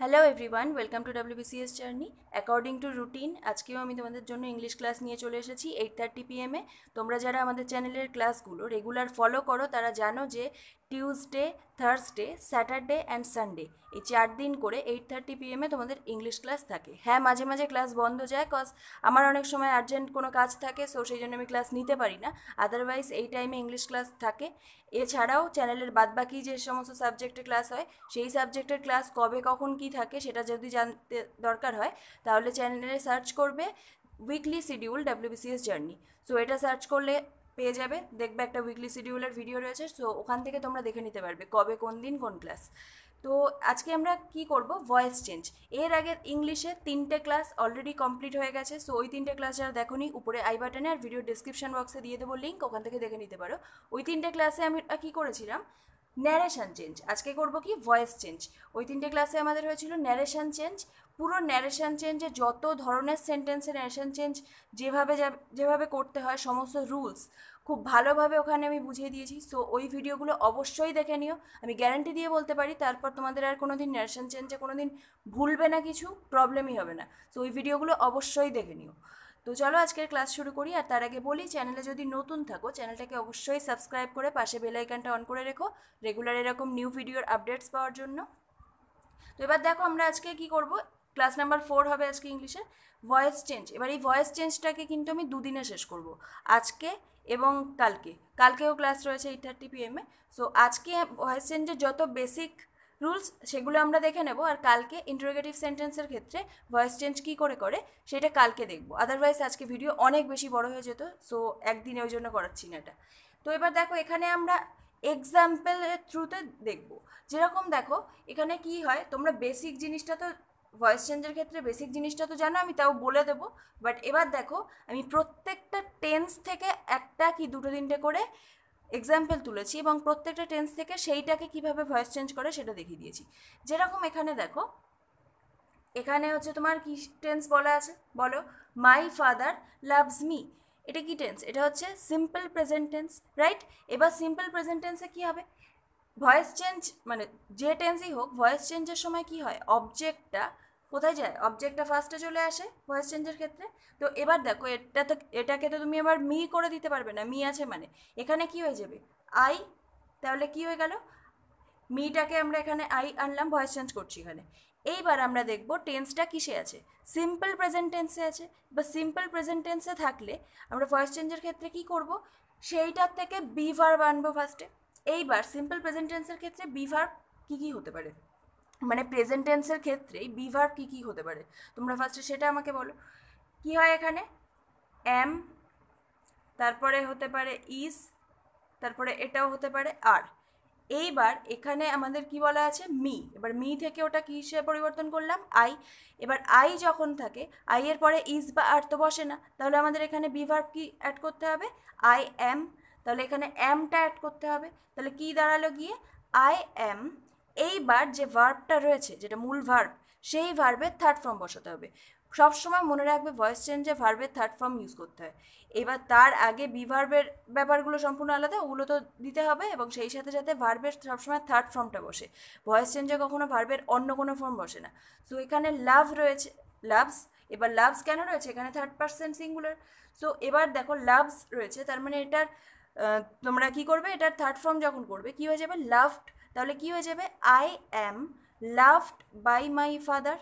Hello everyone welcome to WBCS journey according to routine আজকেও আমি তোমাদের জন্য ইংলিশ ক্লাস নিয়ে চলে এসেছি এইট থার্টি পিএমে তোমরা যারা আমাদের চ্যানেলের ক্লাসগুলো রেগুলার ফলো করো তারা জানো যে Tuesday Thursday Saturday and Sunday এই চার দিন করে এইট থার্টি পিএমে তোমাদের ইংলিশ ক্লাস থাকে হ্যাঁ মাঝে মাঝে ক্লাস বন্ধ যায় কজ আমার অনেক সময় আর্জেন্ট কোনো কাজ থাকে সো সেই জন্য আমি ক্লাস নিতে পারি না আদারওয়াইজ এই টাইমে ইংলিশ ক্লাস থাকে এছাড়াও চ্যানেলের বাদবাকি যে সমস্ত সাবজেক্টে ক্লাস হয় সেই সাবজেক্টের ক্লাস কবে কখন কি থাকে সেটা যদি জানতে দরকার হয় তাহলে চ্যানেলে সার্চ করবে weekly schedule WBCS journey so এটা সার্চ করলে পেয়ে যাবে দেখবে একটা উইকলি শিডিউলের ভিডিও রয়েছে সো ওখান থেকে তোমরা দেখে নিতে পারবে কবে কোন দিন কোন ক্লাস তো আজকে আমরা কি করব ভয়েস চেঞ্জ এর আগে ইংলিশে তিনটে ক্লাস অলরেডি কমপ্লিট হয়ে গেছে সো ওই তিনটে ক্লাস যারা দেখোনি উপরে আই বাটনে আর ভিডিও ডিসক্রিপশন বক্সে দিয়ে দেবো লিঙ্ক ওখান থেকে দেখে নিতে পারো ওই তিনটে ক্লাসে আমি কি করেছিলাম ন্যারেশান চেঞ্জ আজকে করব কি ভয়েস চেঞ্জ ওই তিনটে ক্লাসে আমাদের হয়েছিল ন্যারেশান চেঞ্জ পুরো ন্যারেশন চেঞ্জে যত ধরনের সেন্টেন্সে ন্যারেশন চেঞ্জ যেভাবে যেভাবে করতে হয় সমস্ত রুলস খুব ভালোভাবে ওখানে আমি বুঝিয়ে দিয়েছি সো ওই ভিডিওগুলো অবশ্যই দেখে নিও আমি গ্যারান্টি দিয়ে বলতে পারি তারপর তোমাদের আর কোনো দিন ন্যারেশন চেঞ্জে কোনো দিন ভুলবে না কিছু প্রবলেমই হবে না সো ওই ভিডিওগুলো অবশ্যই দেখে নিও তো চলো আজকের ক্লাস শুরু করি আর তার আগে বলি চ্যানেলে যদি নতুন থাকো চ্যানেলটাকে অবশ্যই সাবস্ক্রাইব করে পাশে বেলাইকানটা অন করে রেখো রেগুলার এরকম নিউ ভিডিওর আপডেটস পাওয়ার জন্য তো এবার দেখো আমরা আজকে কি করব ক্লাস নাম্বার ফোর হবে আজকে ইংলিশে ভয়েস চেঞ্জ এবার এই ভয়েস চেঞ্জটাকে কিন্তু আমি দুদিনে শেষ করব আজকে এবং কালকে কালকেও ক্লাস রয়েছে এইট থার্টি পিএমে সো আজকে ভয়েস চেঞ্জের যত বেসিক রুলস সেগুলো আমরা দেখে নেব আর কালকে ইন্টারোগেটিভ সেন্টেন্সের ক্ষেত্রে ভয়েস চেঞ্জ কী করে করে সেটা কালকে দেখব আদারওয়াইজ আজকে ভিডিও অনেক বেশি বড় হয়ে যেত সো একদিনে ওই জন্য করাচ্ছি না এটা তো এবার দেখো এখানে আমরা এক্সাম্পলের থ্রুতে দেখব যেরকম দেখো এখানে কি হয় তোমরা বেসিক জিনিসটা তো ভয়েস চেঞ্জের ক্ষেত্রে বেসিক জিনিসটা তো জানো আমি তাও বলে দেব বাট এবার দেখো আমি প্রত্যেকটা টেন্স থেকে একটা কি দুটো তিনটে করে এক্সাম্পল তুলেছি এবং প্রত্যেকটা টেন্স থেকে সেইটাকে কিভাবে ভয়েস চেঞ্জ করে সেটা দেখিয়ে দিয়েছি যেরকম এখানে দেখো এখানে হচ্ছে তোমার কি টেন্স বলা আছে বলো মাই ফাদার লাভস মি এটা কি টেন্স এটা হচ্ছে সিম্পল প্রেজেন্ট টেন্স রাইট এবার সিম্পল প্রেজেন্ট টেন্সে কী হবে ভয়েস চেঞ্জ মানে যে টেন্সই হোক ভয়েস চেঞ্জের সময় কি হয় অবজেক্টটা কোথায় যায় অবজেক্টটা ফার্স্টে চলে আসে ভয়েস চেঞ্জের ক্ষেত্রে তো এবার দেখো এটা তো এটাকে তো তুমি এবার মি করে দিতে পারবে না মি আছে মানে এখানে কি হয়ে যাবে আই তাহলে কি হয়ে গেল মিটাকে আমরা এখানে আই আনলাম ভয়েস চেঞ্জ করছি এখানে এইবার আমরা দেখব টেন্সটা কিসে আছে সিম্পল প্রেজেন্ট টেন্সে আছে বা সিম্পল প্রেজেন্ট টেন্সে থাকলে আমরা ভয়েস চেঞ্জের ক্ষেত্রে কি করব সেইটার থেকে বি ভার্ব আনবো ফার্স্টে এইবার সিম্পল প্রেজেন্ট টেন্সের ক্ষেত্রে বি কী কী হতে পারে মানে প্রেজেন্ট টেন্সের ক্ষেত্রে বিভার কি কি হতে পারে তোমরা ফার্স্টে সেটা আমাকে বলো কি হয় এখানে এম তারপরে হতে পারে ইস তারপরে এটাও হতে পারে আর এইবার এখানে আমাদের কি বলা আছে মি এবার মি থেকে ওটা কী হিসেবে পরিবর্তন করলাম আই এবার আই যখন থাকে আই এর পরে ইস বা আর তো বসে না তাহলে আমাদের এখানে বিভার কি অ্যাড করতে হবে আই এম তাহলে এখানে অ্যামটা অ্যাড করতে হবে তাহলে কি দাঁড়ালো গিয়ে আই অ্যাম এইবার যে ভার্বটা রয়েছে যেটা মূল ভার্ব সেই ভার্বের থার্ড ফর্ম বসাতে হবে সবসময় মনে রাখবে ভয়েস চেঞ্জে ভার্বের থার্ড ফর্ম ইউজ করতে হয় এবার তার আগে বি ভার্বের ব্যাপারগুলো সম্পূর্ণ আলাদা ওগুলো তো দিতে হবে এবং সেই সাথে সাথে ভার্বের সবসময় থার্ড ফর্মটা বসে ভয়েস চেঞ্জে কখনো ভার্বের অন্য কোনো ফর্ম বসে না সো এখানে লাভ রয়েছে লাভস এবার লাভস কেন রয়েছে এখানে থার্ড পার্সেন্ট সিঙ্গুলার সো এবার দেখো লাভস রয়েছে তার মানে এটার তোমরা কি করবে এটার থার্ড ফর্ম যখন করবে কী হয়ে যাবে লাভড তাহলে কি হয়ে যাবে I am loved by my father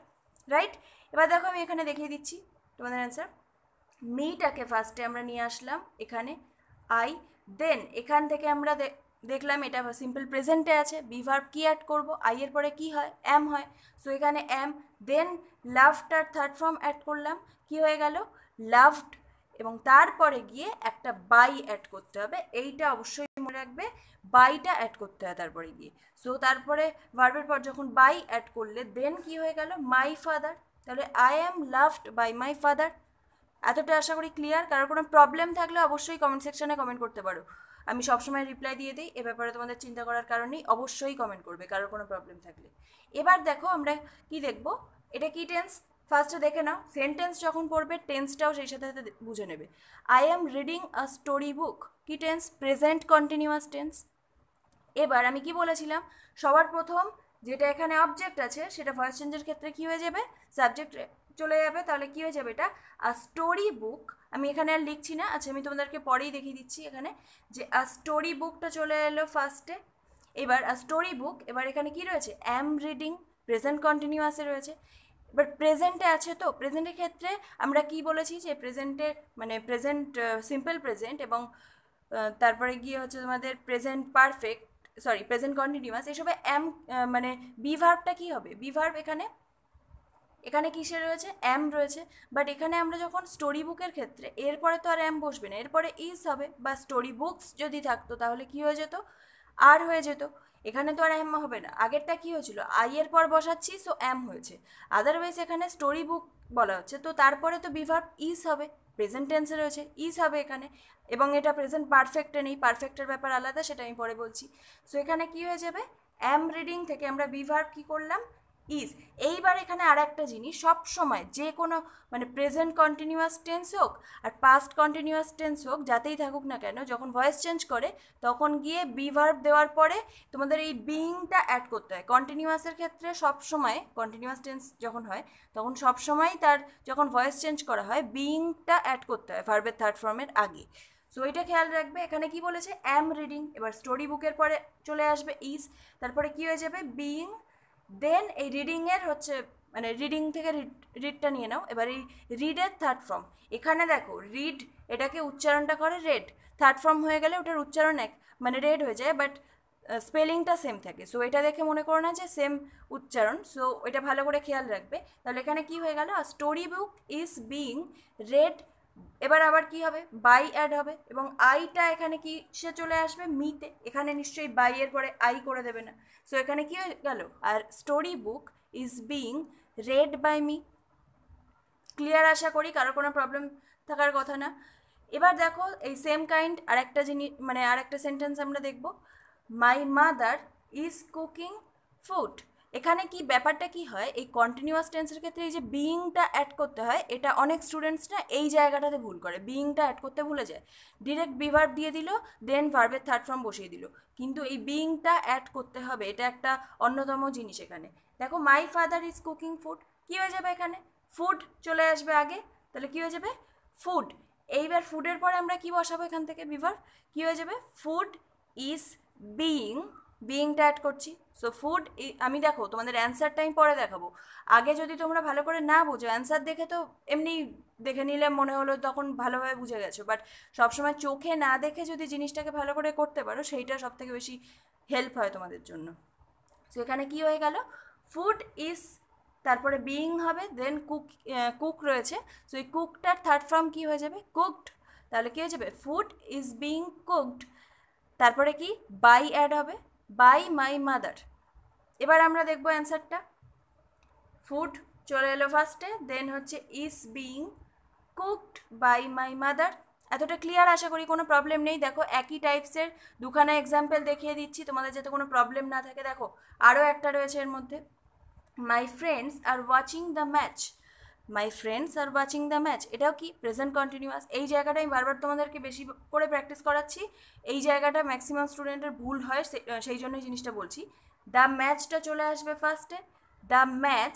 right এবার দেখো আমি এখানে দেখিয়ে দিচ্ছি তোমাদের অ্যান্সার মিটাকে ফার্স্টে আমরা নিয়ে আসলাম এখানে আই দেন এখান থেকে আমরা দেখলাম এটা সিম্পল প্রেজেন্টে আছে বিভার্ব কি অ্যাড করব আই এর পরে কি হয় অ্যাম হয় সো এখানে অ্যাম দেন লাভটার থার্ড ফর্ম অ্যাড করলাম কি হয়ে গেল লাভড এবং তারপরে গিয়ে একটা বাই অ্যাড করতে হবে এইটা অবশ্যই মনে রাখবে বাইটা অ্যাড করতে হয় তারপরে গিয়ে সো তারপরে ভার্বের পর যখন বাই অ্যাড করলে দেন কি হয়ে গেল মাই ফাদার তাহলে I am loved by my father এতটা আশা করি ক্লিয়ার কারোর কোনো প্রবলেম থাকলে অবশ্যই কমেন্ট সেকশনে কমেন্ট করতে পারো আমি সবসময় রিপ্লাই দিয়ে দিই এ ব্যাপারে তোমাদের চিন্তা করার কারণেই অবশ্যই কমেন্ট করবে কারোর কোনো প্রবলেম থাকলে এবার দেখো আমরা কি দেখব এটা কি টেন্স ফার্স্টে দেখে নাও সেন্টেন্স যখন পড়বে টেন্সটাও সেই সাথে সাথে বুঝে নেবে I am reading a story book কি টেন্স প্রেজেন্ট কন্টিনিউয়াস টেন্স এবার আমি কি বলেছিলাম সবার প্রথম যেটা এখানে অবজেক্ট আছে সেটা ভয়েস চেঞ্জের ক্ষেত্রে কী হয়ে যাবে সাবজেক্ট চলে যাবে তাহলে কী হয়ে যাবে এটা আ স্টোরি বুক আমি এখানে আর লিখছি না আচ্ছা আমি তোমাদেরকে পরেই দেখিয়ে দিচ্ছি এখানে যে আ স্টোরি বুকটা চলে এলো ফার্স্টে এবার আ স্টোরি বুক এবার এখানে কি রয়েছে অ্যাম রিডিং প্রেজেন্ট কন্টিনিউয়াসে রয়েছে এবার প্রেজেন্টে আছে তো প্রেজেন্টের ক্ষেত্রে আমরা কি বলেছি যে প্রেজেন্টে মানে প্রেজেন্ট সিম্পল প্রেজেন্ট এবং তারপরে গিয়ে হচ্ছে তোমাদের present perfect sorry present continuous এসবে অ্যাম মানে বি কি কী হবে বিভার্ব এখানে এখানে কিসে রয়েছে অ্যাম রয়েছে বাট এখানে আমরা যখন স্টোরি বুকের ক্ষেত্রে এরপরে তো আর অ্যাম বসবে না এরপরে ইস হবে বা স্টোরি বুকস যদি থাকতো তাহলে কি হয়ে যেত আর হয়ে যেত এখানে তো আর অ্যাম হবে না আগেরটা কী হয়েছিল আই এর পর বসাচ্ছি সো অ্যাম হয়েছে আদারওয়াইজ এখানে স্টোরি বুক বলা হচ্ছে তো তারপরে তো বিভার্ব ইস হবে প্রেজেন্ট টেন্সে রয়েছে ইস হবে এখানে এবং এটা প্রেজেন্ট পারফেক্টে নেই পারফেক্টের ব্যাপার আলাদা সেটা আমি পরে বলছি সো এখানে কি হয়ে যাবে অ্যাম রিডিং থেকে আমরা বিভার কি করলাম ইজ এইবার এখানে আর একটা জিনিস সব সময় যে কোনো মানে প্রেজেন্ট কন্টিনিউয়াস টেন্স হোক আর পাস্ট কন্টিনিউয়াস টেন্স হোক যাতেই থাকুক না কেন যখন ভয়েস চেঞ্জ করে তখন গিয়ে বিভার্ব দেওয়ার পরে তোমাদের এই বিইংটা অ্যাড করতে হয় কন্টিনিউয়াসের ক্ষেত্রে সব সময় কন্টিনিউয়াস টেন্স যখন হয় তখন সব সময় তার যখন ভয়েস চেঞ্জ করা হয় বিইংটা অ্যাড করতে হয় ভার্বের থার্ড ফর্মের আগে সো এটা খেয়াল রাখবে এখানে কি বলেছে অ্যাম রিডিং এবার স্টোরি বুকের পরে চলে আসবে ইজ তারপরে কি হয়ে যাবে বিইং দেন এই রিডিংয়ের হচ্ছে মানে রিডিং থেকে রিডটা নিয়ে নাও এবার এই রিডের থার্ড ফর্ম এখানে দেখো রিড এটাকে উচ্চারণটা করে রেড থার্ড ফর্ম হয়ে গেলে ওটার উচ্চারণ এক মানে রেড হয়ে যায় বাট স্পেলিংটা সেম থাকে সো এটা দেখে মনে করো না যে সেম উচ্চারণ সো এটা ভালো করে খেয়াল রাখবে তাহলে এখানে কি হয়ে গেল story book is being read এবার আবার কি হবে বাই অ্যাড হবে এবং আইটা এখানে কি সে চলে আসবে মিতে এখানে নিশ্চয়ই বাই এর পরে আই করে দেবে না সো এখানে কি হয়ে গেল আর story book is being read by me clear আশা করি কারো কোনো প্রবলেম থাকার কথা না এবার দেখো এই সেম কাইন্ড আর একটা জিনিস মানে আর একটা সেন্টেন্স আমরা দেখব my mother is cooking food এখানে কি ব্যাপারটা কি হয় এই কন্টিনিউয়াস টেন্সের ক্ষেত্রে এই যে বিইংটা অ্যাড করতে হয় এটা অনেক স্টুডেন্টসরা এই জায়গাটাতে ভুল করে বিইংটা অ্যাড করতে ভুলে যায় ডিরেক্ট বিভার দিয়ে দিল দেন ভার্বের থার্ড ফর্ম বসিয়ে দিল কিন্তু এই বিইংটা অ্যাড করতে হবে এটা একটা অন্যতম জিনিস এখানে দেখো my father is cooking food কী হয়ে যাবে এখানে ফুড চলে আসবে আগে তাহলে কী হয়ে যাবে ফুড এইবার ফুডের পরে আমরা কি বসাবো এখান থেকে বিভার কী হয়ে যাবে ফুড ইজ বিইং বিইংটা অ্যাড করছি সো ফুড আমি দেখো তোমাদের অ্যান্সারটা আমি পরে দেখাবো আগে যদি তোমরা ভালো করে না বুঝো অ্যান্সার দেখে তো এমনি দেখে নিলে মনে হলো তখন ভালোভাবে বুঝে গেছো বাট সবসময় চোখে না দেখে যদি জিনিসটাকে ভালো করে করতে পারো সেইটা সব থেকে বেশি হেল্প হয় তোমাদের জন্য সো এখানে কী হয়ে গেল ফুড ইজ তারপরে বিইং হবে দেন কুক কুক রয়েছে সো এই কুকটার থার্ড ফর্ম কী হয়ে যাবে কুকড তাহলে কী হয়ে যাবে ফুড ইজ বিইং কুকড তারপরে কি বাই অ্যাড হবে বাই মাই মাদার এবার আমরা দেখব অ্যান্সারটা ফুড চলে এলো ফার্স্টে দেন হচ্ছে is being cooked by my mother এতটা ক্লিয়ার আশা করি কোনো প্রবলেম নেই দেখো একই টাইপসের দুখানা এক্সাম্পল দেখিয়ে দিচ্ছি তোমাদের যাতে কোনো প্রবলেম না থাকে দেখো আরও একটা রয়েছে এর মধ্যে my friends are watching the match my friends are watching the match এটাও কি প্রেজেন্ট কন্টিনিউয়াস এই জায়গাটা আমি বারবার তোমাদেরকে বেশি করে প্র্যাকটিস করাচ্ছি এই জায়গাটা ম্যাক্সিমাম স্টুডেন্টের ভুল হয় সেই জন্যই জিনিসটা বলছি দ্য ম্যাচটা চলে আসবে ফার্স্টে দ্য ম্যাচ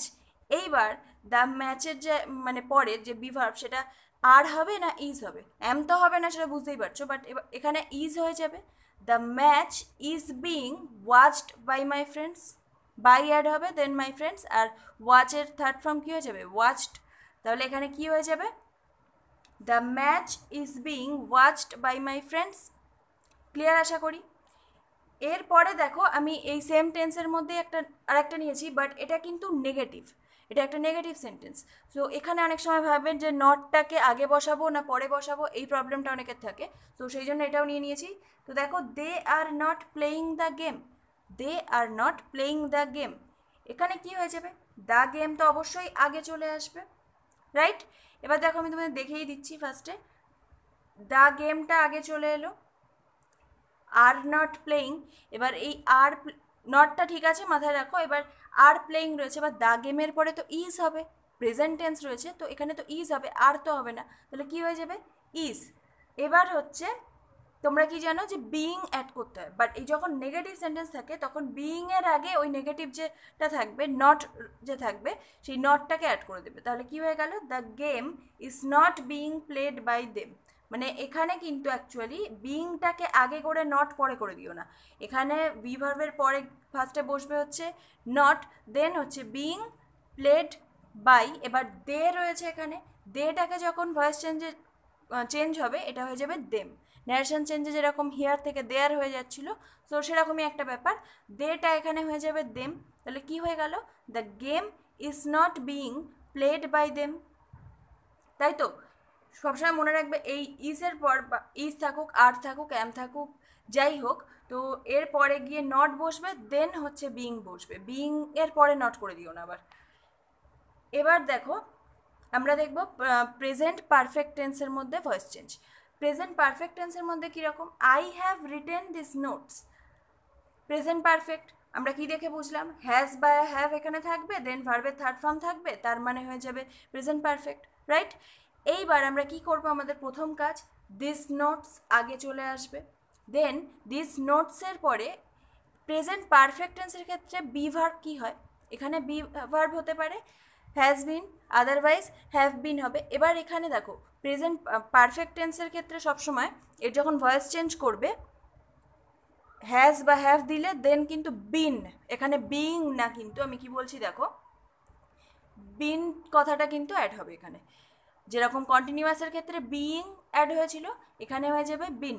এইবার দ্য ম্যাচের যে মানে পরের যে বিভার্ব সেটা আর হবে না ইজ হবে এম তো হবে না সেটা বুঝতেই পারছো বাট এখানে ইজ হয়ে যাবে the match is being watched by my friends by add হবে দেন মাই ফ্রেন্ডস আর ওয়াচের থার্ড ফর্ম কী হয়ে যাবে ওয়াচড তাহলে এখানে কি হয়ে যাবে the match is being watched by my friends clear আশা করি এরপরে দেখো আমি এই সেম টেন্সের মধ্যে একটা আর একটা নিয়েছি বাট এটা কিন্তু নেগেটিভ এটা একটা নেগেটিভ সেন্টেন্স সো এখানে অনেক সময় ভাবেন যে নটটাকে আগে বসাবো না পরে বসাবো এই প্রবলেমটা অনেকের থাকে সো সেই জন্য এটাও নিয়ে নিয়েছি তো দেখো they are not playing the game they are not playing the game এখানে কি হয়ে যাবে দ্য গেম তো অবশ্যই আগে চলে আসবে রাইট এবার দেখো আমি তোমাদের দেখেই দিচ্ছি ফার্স্টে দ্য গেমটা আগে চলে এলো আর নট প্লেয়িং এবার এই আর নটটা ঠিক আছে মাথায় রাখো এবার আর প্লেয়িং রয়েছে এবার দ্য গেমের পরে তো ইজ হবে প্রেজেন্ট টেন্স রয়েছে তো এখানে তো ইজ হবে আর তো হবে না তাহলে কি হয়ে যাবে ইজ এবার হচ্ছে তোমরা কি জানো যে বিইং অ্যাড করতে হয় বাট এই যখন নেগেটিভ সেন্টেন্স থাকে তখন বিইংয়ের আগে ওই নেগেটিভ যেটা থাকবে নট যে থাকবে সেই নটটাকে অ্যাড করে দেবে তাহলে কী হয়ে গেল the game is not being played by them মানে এখানে কিন্তু অ্যাকচুয়ালি বিইংটাকে আগে করে নট পরে করে দিও না এখানে ভিভার্ভের পরে ফার্স্টে বসবে হচ্ছে নট দেন হচ্ছে বিইং প্লেড বাই এবার দে রয়েছে এখানে দেটাকে যখন ভয়েস চেঞ্জে চেঞ্জ হবে এটা হয়ে যাবে দেম ন্যারেশন চেঞ্জে যেরকম হিয়ার থেকে দেয়ার হয়ে যাচ্ছিল সো সেরকমই একটা ব্যাপার দেটা এখানে হয়ে যাবে দেম তাহলে কি হয়ে গেল the game is not being played by them তাই তো সবসময় মনে রাখবে এই ইসের পর ইস থাকুক আর থাকুক অ্যাম থাকুক যাই হোক তো এর পরে গিয়ে নট বসবে দেন হচ্ছে বিং বসবে বিং এর পরে নট করে দিও না আবার এবার দেখো আমরা দেখব প্রেজেন্ট পারফেক্ট টেন্সের মধ্যে ভয়েস চেঞ্জ প্রেজেন্ট পারফেক্ট টেন্সের মধ্যে কীরকম I have written this notes present perfect আমরা কি দেখে বুঝলাম হ্যাজ বা হ্যাভ এখানে থাকবে দেন ভার্বের থার্ড ফর্ম থাকবে তার মানে হয়ে যাবে প্রেজেন্ট পারফেক্ট রাইট এইবার আমরা কি করব আমাদের প্রথম কাজ দিস নোটস আগে চলে আসবে দেন দিস নোটসের পরে প্রেজেন্ট পারফেক্ট টেন্সের ক্ষেত্রে বি ভার্ব কী হয় এখানে বি ভার্ব হতে পারে has been otherwise have been হবে এবার এখানে দেখো প্রেজেন্ট পারফেক্ট টেন্সের ক্ষেত্রে সবসময় এর যখন ভয়েস চেঞ্জ করবে হ্যাজ বা হ্যাভ দিলে দেন কিন্তু বিন এখানে বিং না কিন্তু আমি কি বলছি দেখো বিন কথাটা কিন্তু অ্যাড হবে এখানে যেরকম কন্টিনিউয়াসের ক্ষেত্রে বিইং অ্যাড হয়েছিল এখানে হয়ে যাবে বিন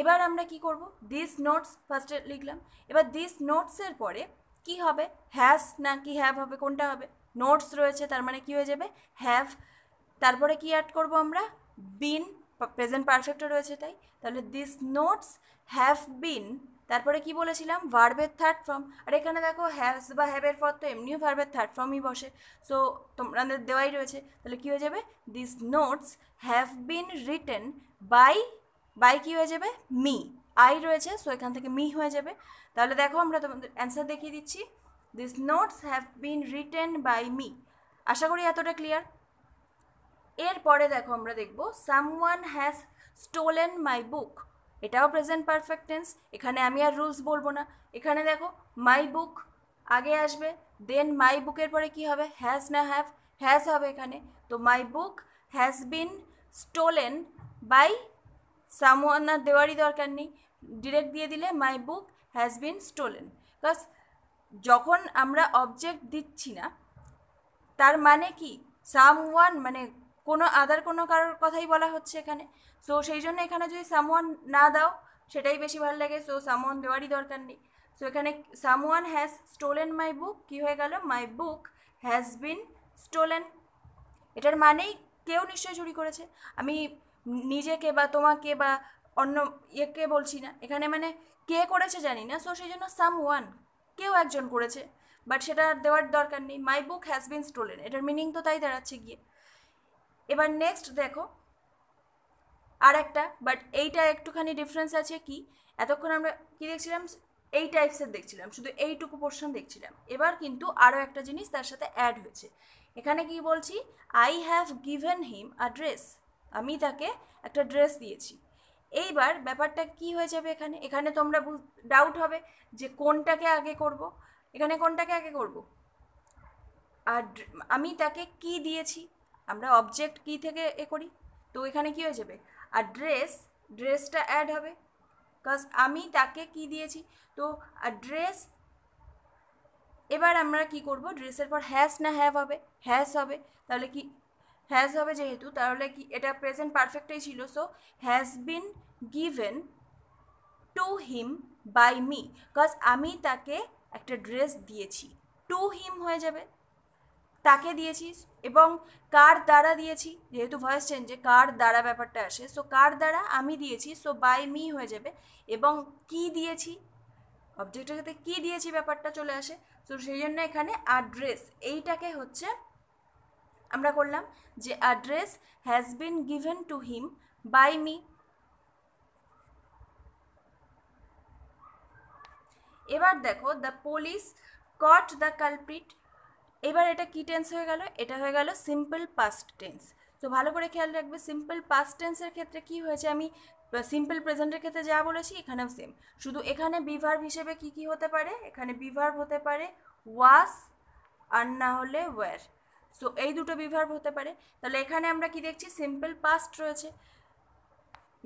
এবার আমরা কি করব দিস নোটস ফার্স্টে লিখলাম এবার দিস নোটসের পরে কি হবে হ্যাজ না কি হ্যাভ হবে কোনটা হবে নোটস রয়েছে তার মানে কি হয়ে যাবে হ্যাভ তারপরে কি অ্যাড করব আমরা বিন প্রেজেন্ট পারফেক্টও রয়েছে তাই তাহলে দিস নোটস হ্যাভ বিন তারপরে কি বলেছিলাম ভার্বের থার্ড ফর্ম আর এখানে দেখো হ্যাভস বা হ্যাভের পর তো এমনিও ভার্বের থার্ড ফর্মই বসে সো তোমাদের দেওয়াই রয়েছে তাহলে কী হয়ে যাবে this notes have been written by by কী হয়ে যাবে মি আই রয়েছে সো এখান থেকে মি হয়ে যাবে তাহলে দেখো আমরা তোমাদের অ্যান্সার দেখিয়ে দিচ্ছি this notes have been written by me আশা করি এতটা ক্লিয়ার এরপরে দেখো আমরা দেখব someone has stolen my book এটাও প্রেজেন্ট পারফেক্টেন্স এখানে আমি আর রুলস বলবো না এখানে দেখো মাই বুক আগে আসবে দেন মাই বুকের পরে কি হবে হ্যাজ না হ্যাভ হ্যাজ হবে এখানে তো my book has been stolen by someone আর দেওয়ারই দরকার নেই ডিরেক্ট দিয়ে দিলে my book has been stolen because যখন আমরা অবজেক্ট দিচ্ছি না তার মানে কি সাম ওয়ান মানে কোনো আদার কোনো কারোর কথাই বলা হচ্ছে এখানে সো সেই জন্য এখানে যদি সাম ওয়ান না দাও সেটাই বেশি ভালো লাগে সো সাম ওয়ান দেওয়ারই দরকার নেই সো এখানে someone has stolen my book কী হয়ে গেল মাই বুক হ্যাজ বিন স্টোলেন এটার মানেই কেউ নিশ্চয়ই চুরি করেছে আমি নিজেকে বা তোমাকে বা অন্য ইয়েকে বলছি না এখানে মানে কে করেছে জানি না সো সেই জন্য সাম ওয়ান কেউ একজন করেছে বাট সেটা দেওয়ার দরকার নেই my book has been stolen এটার মিনিং তো তাই দাঁড়াচ্ছে গিয়ে এবার নেক্সট দেখো আর একটা বাট এইটা একটুখানি ডিফারেন্স আছে কি এতক্ষণ আমরা কি দেখছিলাম এই টাইপসের দেখছিলাম শুধু এইটুকু পোর্শন দেখছিলাম এবার কিন্তু আরও একটা জিনিস তার সাথে অ্যাড হয়েছে এখানে কি বলছি I have given him a dress আমি তাকে একটা ড্রেস দিয়েছি এইবার ব্যাপারটা কি হয়ে যাবে এখানে এখানে তোমরা ডাউট হবে যে কোনটাকে আগে করব এখানে কোনটাকে আগে করব আর আমি তাকে কি দিয়েছি আমরা অবজেক্ট কি থেকে এ করি তো এখানে কি হয়ে যাবে আর ড্রেস ড্রেসটা অ্যাড হবে কাজ আমি তাকে কি দিয়েছি তো আর ড্রেস এবার আমরা কি করব ড্রেসের পর হ্যাস না হ্যাভ হবে হ্যাস হবে তাহলে কি হ্যাজ হবে যেহেতু তাহলে কি এটা প্রেজেন্ট পারফেক্টেই ছিল so has been given to him by me cause আমি তাকে একটা ড্রেস দিয়েছি টু হিম হয়ে যাবে তাকে দিয়েছি এবং কার দ্বারা দিয়েছি যেহেতু ভয়েস চেঞ্জে কার দ্বারা ব্যাপারটা আসে সো কার দ্বারা আমি দিয়েছি সো বাই মি হয়ে যাবে এবং কি দিয়েছি অবজেক্টের সাথে কী দিয়েছি ব্যাপারটা চলে আসে সো সেই জন্য এখানে আর ড্রেস এইটাকে হচ্ছে আমরা করলাম যে a dress has been given to him by me এবার দেখো the police caught the culprit এবার এটা কি টেন্স হয়ে গেল এটা হয়ে গেল সিম্পল পাস্ট টেন্স তো ভালো করে খেয়াল রাখবে সিম্পল পাস্ট টেন্সের ক্ষেত্রে কি হয়েছে আমি সিম্পল প্রেজেন্টের ক্ষেত্রে যা বলেছি এখানেও সেম শুধু এখানে বিভার্ভ হিসেবে কি কি হতে পারে এখানে বিভার্ভ হতে পারে ওয়াস আর না হলে ওয়্যার সো এই দুটো বিভার্ব হতে পারে তাহলে এখানে আমরা কি দেখছি সিম্পল পাস্ট রয়েছে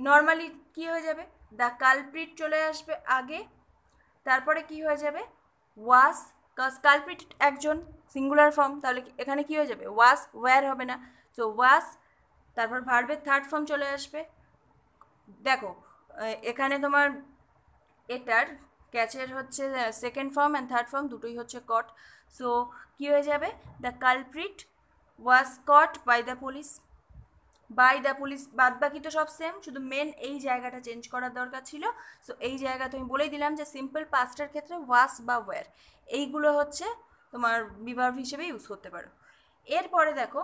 নর্মালি কি হয়ে যাবে দ্য কালপ্রিট চলে আসবে আগে তারপরে কি হয়ে যাবে ওয়াস কজ কালপ্রিট একজন সিঙ্গুলার ফর্ম তাহলে এখানে কি হয়ে যাবে ওয়াস ওয়্যার হবে না সো ওয়াস তারপর ভার্বের থার্ড ফর্ম চলে আসবে দেখো এখানে তোমার এটার ক্যাচের হচ্ছে second form and third form দুটোই হচ্ছে কট সো কী হয়ে যাবে the culprit was caught by the police by the police বাদ বাকি তো সব সেম শুধু মেন এই জায়গাটা চেঞ্জ করার দরকার ছিল সো এই জায়গা তুমি বলেই দিলাম যে সিম্পল পাস্টার ক্ষেত্রে ওয়াস বা ওয়ার এইগুলো হচ্ছে তোমার বিভার হিসেবে ইউজ করতে পারো এরপরে দেখো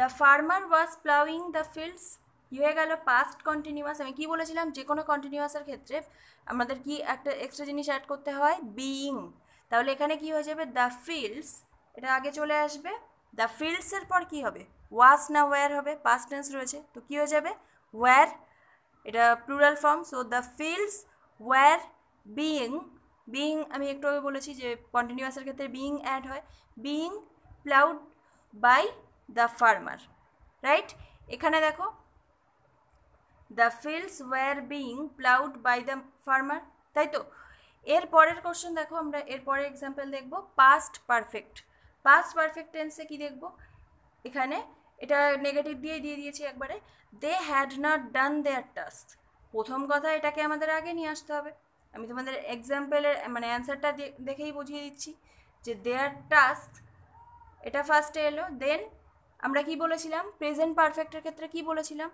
the farmer was ploughing the fields কী হয়ে গেল পাস্ট কন্টিনিউয়াস আমি কি বলেছিলাম যে কোনো কন্টিনিউয়াসের ক্ষেত্রে আমাদের কি একটা এক্সট্রা জিনিস অ্যাড করতে হয় বিইং তাহলে এখানে কি হয়ে যাবে দ্য ফিল্ডস এটা আগে চলে আসবে দ্য ফিল্ডসের পর কি হবে ওয়াস না ওয়্যার হবে পাস্ট টেন্স রয়েছে তো কি হয়ে যাবে ওয়্যার এটা plural form so the fields were being being আমি একটু আগে বলেছি যে কন্টিনিউয়াসের ক্ষেত্রে বিইং অ্যাড হয় being ploughed by the farmer right এখানে দেখো the fields were being ploughed by the farmer তাই তো এর পরের কোশ্চেন দেখো আমরা এর পরের এক্সাম্পল দেখব পাস্ট পারফেক্ট পাস্ট পারফেক্ট টেন্সে কি দেখব এখানে এটা নেগেটিভ দিয়ে দিয়ে দিয়েছি একবারে they had not done their task প্রথম কথা এটাকে আমাদের আগে নিয়ে আসতে হবে আমি তোমাদের এক্সাম্পলের মানে অ্যান্সারটা দেখেই বুঝিয়ে দিচ্ছি যে দেয়ার টাস্ক এটা ফার্স্টে এলো দেন আমরা কি বলেছিলাম প্রেজেন্ট পারফেক্টের ক্ষেত্রে কি বলেছিলাম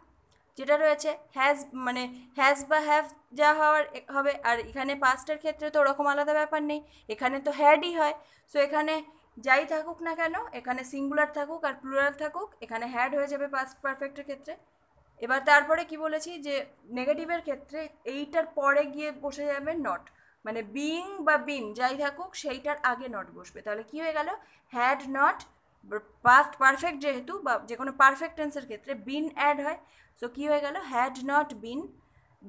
যেটা রয়েছে হ্যাজ মানে হ্যাজ বা হ্যাভ যা হওয়ার হবে আর এখানে পাস্টের ক্ষেত্রে তো ওরকম আলাদা ব্যাপার নেই এখানে তো হ্যাডই হয় সো এখানে যাই থাকুক না কেন এখানে সিঙ্গুলার থাকুক আর প্লুরাল থাকুক এখানে হ্যাড হয়ে যাবে পাস্ট পারফেক্টের ক্ষেত্রে এবার তারপরে কি বলেছি যে নেগেটিভের ক্ষেত্রে এইটার পরে গিয়ে বসে যাবে নট মানে বিং বা বিন যাই থাকুক সেইটার আগে নট বসবে তাহলে কি হয়ে গেল হ্যাড নট পাস্ট পারফেক্ট যেহেতু বা যে কোনো পারফেক্ট টেন্সের ক্ষেত্রে বিন অ্যাড হয় সো কী হয়ে গেল হ্যাড নট বিন